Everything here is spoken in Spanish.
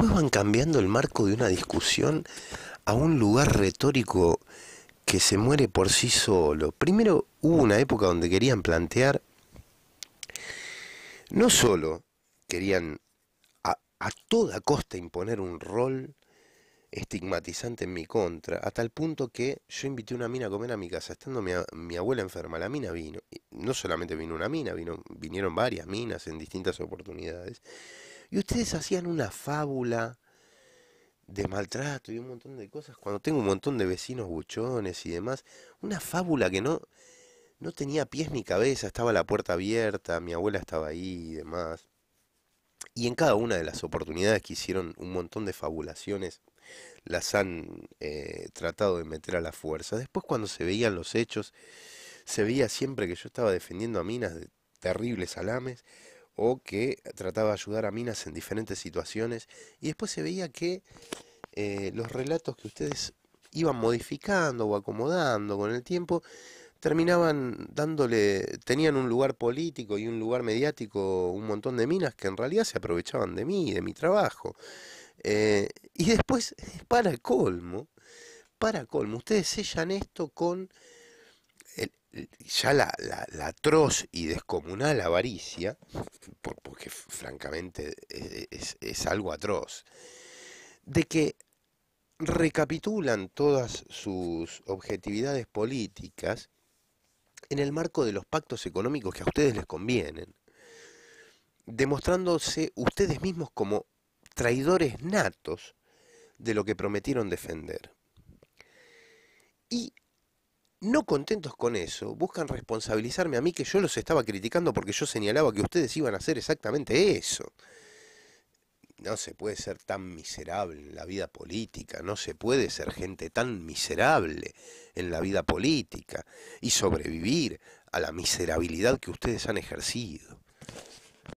después van cambiando el marco de una discusión a un lugar retórico que se muere por sí solo. Primero hubo una época donde querían plantear, no solo querían a, toda costa imponer un rol estigmatizante en mi contra, hasta el punto que yo invité una mina a comer a mi casa, estando mi, abuela enferma, la mina vino, no solamente vino una mina, vinieron varias minas en distintas oportunidades, y ustedes hacían una fábula de maltrato y un montón de cosas. Cuando tengo un montón de vecinos buchones y demás, una fábula que no, no tenía pies ni cabeza, estaba la puerta abierta, mi abuela estaba ahí y demás. Y en cada una de las oportunidades que hicieron un montón de fabulaciones, las han eh, tratado de meter a la fuerza. Después cuando se veían los hechos, se veía siempre que yo estaba defendiendo a minas de terribles alames, o que trataba de ayudar a minas en diferentes situaciones y después se veía que eh, los relatos que ustedes iban modificando o acomodando con el tiempo terminaban dándole, tenían un lugar político y un lugar mediático un montón de minas que en realidad se aprovechaban de mí, de mi trabajo. Eh, y después, para colmo, para colmo, ustedes sellan esto con eh, ya la, atroz y descomunal avaricia, porque francamente eh, es, es, algo atroz, de que recapitulan todas sus objetividades políticas en el marco de los pactos económicos que a ustedes les convienen, demostrándose ustedes mismos como traidores natos de lo que prometieron defender. Y no contentos con eso, buscan responsabilizarme a mí que yo los estaba criticando porque yo señalaba que ustedes iban a hacer exactamente eso. No se puede ser tan miserable en la vida política, no se puede ser gente tan miserable en la vida política y sobrevivir a la miserabilidad que ustedes han ejercido.